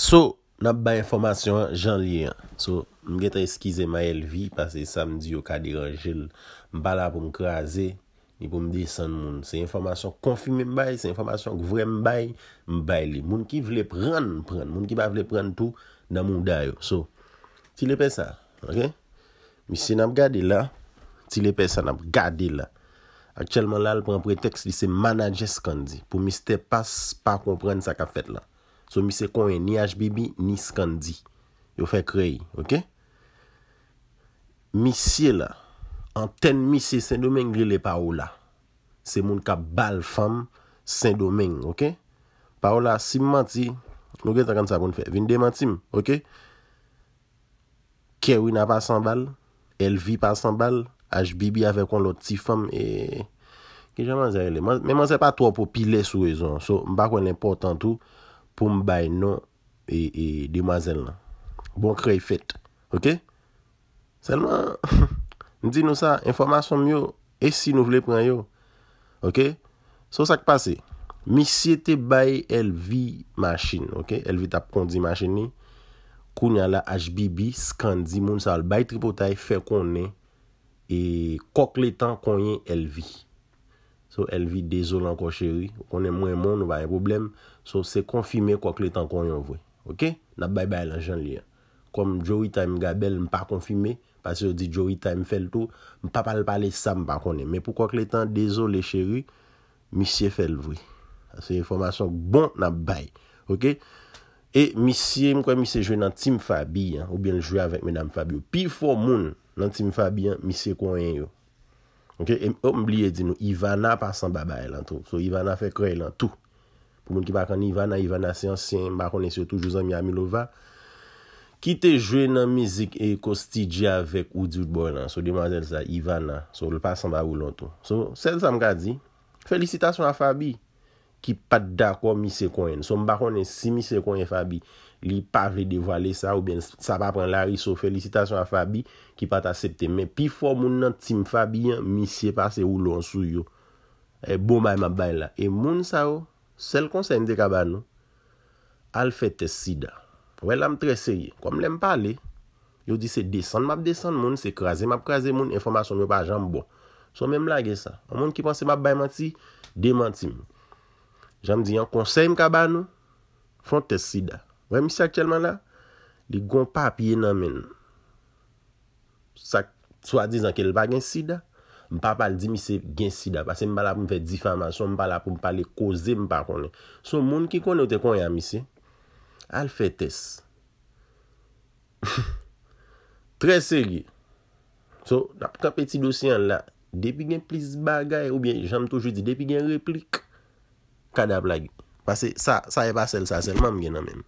So, nap ba informasyon jan liyen. So, mgetre eskize ma elvi, pase samdi yo ka diranjil, mbala pou mkraze, ni pou mdi san moun. Se informasyon konfime mbay, se informasyon kou vre mbay, mbay li. Moun ki vle pren, pren. Moun ki ba vle pren tou, nan mwou dayo. So, ti lepe sa, ok? Mi se nap gade la, ti lepe sa nap gade la. Ak chelman la, l pran pretext li se manajes kandi, pou miste pas pa kompren sa ka fet la. So mi se konwe ni HBB ni Skandi. Yo fe kreyi, ok? Mi siye la, anten mi siye Saint-Domingue gri le pa ou la. Se moun ka bal fam Saint-Domingue, ok? Pa ou la, si mou manti, nou gen ta kan sa kon fe, vin de manti mou, ok? Kewi na pa san bal, elvi pa san bal, HBB ave kon lot ti fam, e... Ki jaman zerele? Me man se pa to pou pile sou e zon, so mba kon l'importantou, pou m bay nou e, e demazel nan, bon krey fet, ok? Selman, m di nou sa, informasyon m yo, e si nou vle pran yo, ok? So sak pase, mi si te bay LV machin, ok? LV tap kondi machin ni, koun yal la HBB, skan di moun sal, bay tripotay, fe kon ne, e kok le tan konyen LV. So elvi dezol anko cheri, konen mwen moun ou ba yon problem, so se konfime kwa kle tan kon yon vwe, ok? Na bay bay lan jan li an. Kom Joey Time Gabel mpa konfime, pas yo di Joey Time fel tou, mpa pal pale sa mpa konen. Me pou kwa kle tan dezol le cheri, misye fel vwe. Se yon formasyon bon na bay, ok? E misye mkwa misye jwe nan Tim Fabian, ou bien jwe avèk menam Fabian. Pi fò moun nan Tim Fabian, misye kon yon yo. Ok, hop mbliye di nou, Ivana pasan baba elan tou. So, Ivana fe kre elan tou. Pou moun ki bakan ni Ivana, Ivana se ansyen, mbakon lesyo toujou zan mi amilo va. Ki te jwe nan mizik e kostidje avek ou djurbo elan. So, di manjel sa, Ivana, so l pasan baba ou lantou. So, sel sa mga di, felicitasyon a Fabi. ki pat dakon mi sekoyen. Son bakon en si mi sekoyen Fabi, li pa ve devale sa ou ben sa pa pren la riso. Felicitasyon a Fabi ki pat asepte. Men pi fo moun nan tim Fabi, mi se pase ou lon sou yo. E bon may mabay la. E moun sa ou, sel konsey mde kaban nou, al fete si da. We lam tre seri. Kom lem pale, yo di se desan map desan moun, se kraze map kraze moun, informasyon yo pa jan bon. Son men blage sa. An moun ki panse map bayman ti, deman tim. Janm di, yon konsey m kaban nou, fonte sida. Ouè misè ak chèlman la, li goun pa apye nan men nou. Sak, swa dizan ke l pa gen sida, m pa pal di misè gen sida. Pase m pal ap m fè difamasyon, m pal ap m pal le koze m pa konen. So, moun ki konen ou te konen misè, al fè tes. Tren seri. So, la pta peti dosyan la, depi gen plis bagay ou bien, janm toujou di, depi gen replik. Kade ap lage pasi sa e basel sa sel mam gen an men.